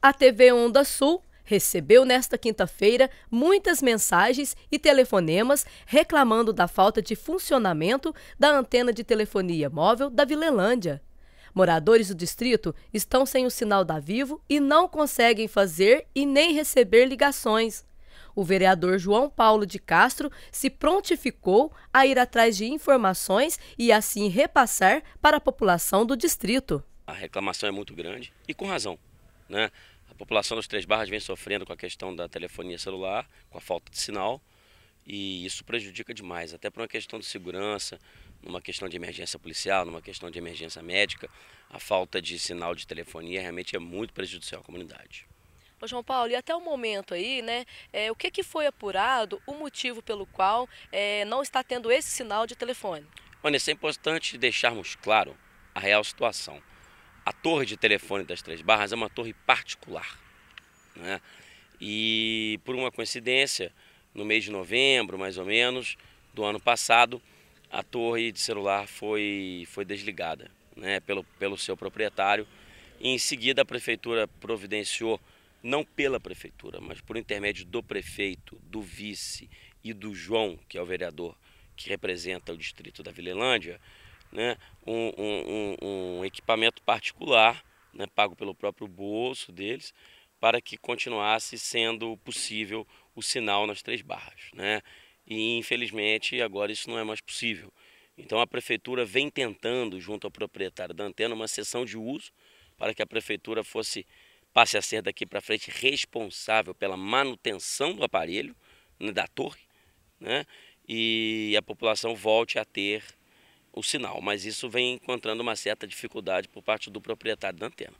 A TV Onda Sul recebeu nesta quinta-feira muitas mensagens e telefonemas reclamando da falta de funcionamento da antena de telefonia móvel da Vilelândia. Moradores do distrito estão sem o sinal da Vivo e não conseguem fazer e nem receber ligações. O vereador João Paulo de Castro se prontificou a ir atrás de informações e assim repassar para a população do distrito. A reclamação é muito grande e com razão né? A população das Três Barras vem sofrendo com a questão da telefonia celular, com a falta de sinal, e isso prejudica demais, até por uma questão de segurança, numa questão de emergência policial, numa questão de emergência médica, a falta de sinal de telefonia realmente é muito prejudicial à comunidade. Ô João Paulo, e até o momento aí, né, é, o que, que foi apurado, o motivo pelo qual é, não está tendo esse sinal de telefone? Olha, isso é importante deixarmos claro a real situação. A torre de telefone das Três Barras é uma torre particular. Né? E por uma coincidência, no mês de novembro, mais ou menos, do ano passado, a torre de celular foi, foi desligada né? pelo, pelo seu proprietário. E em seguida, a prefeitura providenciou, não pela prefeitura, mas por intermédio do prefeito, do vice e do João, que é o vereador que representa o distrito da Vilelândia, né, um, um, um equipamento particular, né, pago pelo próprio bolso deles, para que continuasse sendo possível o sinal nas três barras. Né? E infelizmente agora isso não é mais possível. Então a prefeitura vem tentando, junto ao proprietário da antena, uma sessão de uso para que a prefeitura fosse passe a ser daqui para frente responsável pela manutenção do aparelho, né, da torre, né? e a população volte a ter o sinal, mas isso vem encontrando uma certa dificuldade por parte do proprietário da antena.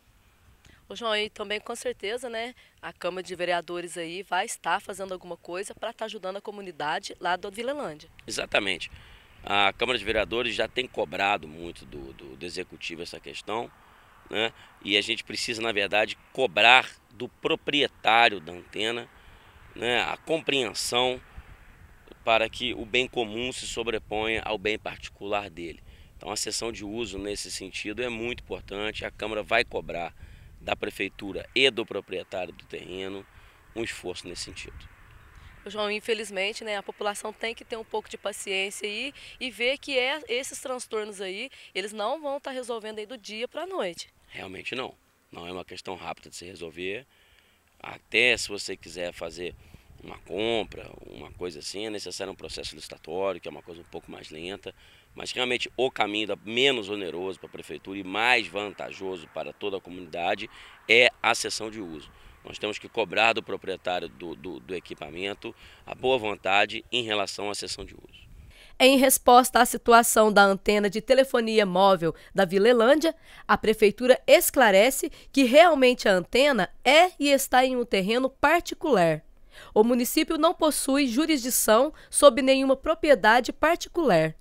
O João, e também com certeza, né, a Câmara de Vereadores aí vai estar fazendo alguma coisa para estar tá ajudando a comunidade lá do Vilelândia. Exatamente. A Câmara de Vereadores já tem cobrado muito do, do, do Executivo essa questão, né, e a gente precisa, na verdade, cobrar do proprietário da antena né, a compreensão para que o bem comum se sobreponha ao bem particular dele. Então, a sessão de uso nesse sentido é muito importante. A Câmara vai cobrar da Prefeitura e do proprietário do terreno um esforço nesse sentido. João, infelizmente, né, a população tem que ter um pouco de paciência aí e ver que é, esses transtornos aí, eles não vão estar tá resolvendo aí do dia para a noite. Realmente não. Não é uma questão rápida de se resolver. Até se você quiser fazer uma compra, uma coisa assim, é necessário um processo licitatório, que é uma coisa um pouco mais lenta, mas realmente o caminho menos oneroso para a prefeitura e mais vantajoso para toda a comunidade é a cessão de uso. Nós temos que cobrar do proprietário do, do, do equipamento a boa vontade em relação à cessão de uso. Em resposta à situação da antena de telefonia móvel da Vilelândia, a prefeitura esclarece que realmente a antena é e está em um terreno particular. O município não possui jurisdição sobre nenhuma propriedade particular.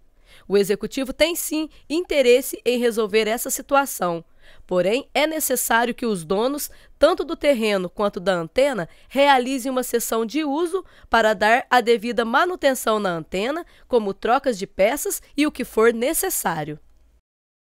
O executivo tem sim interesse em resolver essa situação. Porém, é necessário que os donos, tanto do terreno quanto da antena, realizem uma sessão de uso para dar a devida manutenção na antena, como trocas de peças e o que for necessário.